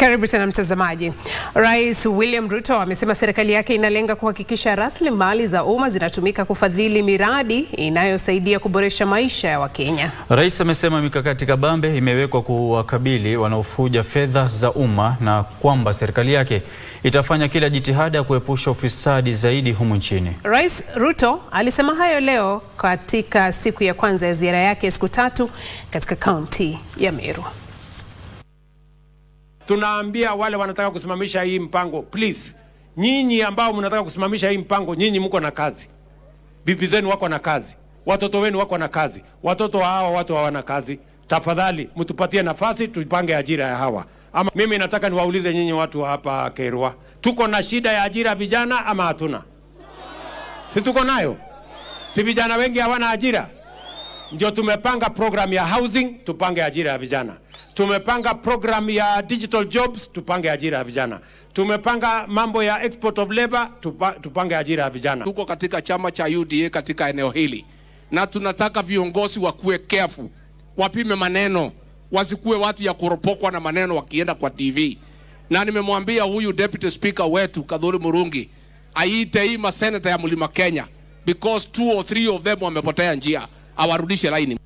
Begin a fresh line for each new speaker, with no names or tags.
Karibu sana mtazamaji. Rais William Ruto amesema serikali yake inalenga kuhakikisha rasilimali za umma zinatumika kufadhili miradi inayosaidia kuboresha maisha ya Wakenya.
Rais amesema mikakati kabambe imewekwa kuwakabili wanaofuja fedha za umma na kwamba serikali yake itafanya kila jitihada ya kuepusha ufisadi zaidi humu nchini.
Rais Ruto alisema hayo leo katika siku ya kwanza ya ziara yake siku tatu katika kaunti ya Meru
tunaambia wale wanataka kusimamisha hii mpango, please, nyinyi ambao mnataka kusimamisha hii mpango, nyinyi mko na kazi, bibi zenu wako na kazi, watoto wenu wako na kazi, watoto wa hawa watu hawana kazi. Tafadhali mtupatie nafasi, tupange ajira ya hawa. Ama mimi nataka niwaulize nyinyi watu hapa Kerwa, tuko na shida ya ajira vijana ama hatuna? Si tuko nayo? Si vijana wengi hawana ajira? Ndio tumepanga program ya housing, tupange ajira ya vijana. Tumepanga program ya digital jobs, tupange ajira ya vijana. Tumepanga mambo ya export of labor, tupa, tupange ajira
ya vijana. Tuko katika chama cha UDA katika eneo hili, na tunataka viongozi wakuwe careful, wapime maneno, wasikuwe watu ya kuropokwa na maneno wakienda kwa TV. Na nimemwambia huyu deputy speaker wetu Kadhuri Murungi aite hii maseneta ya Mlima Kenya because two or three of them wamepotea njia, awarudishe laini.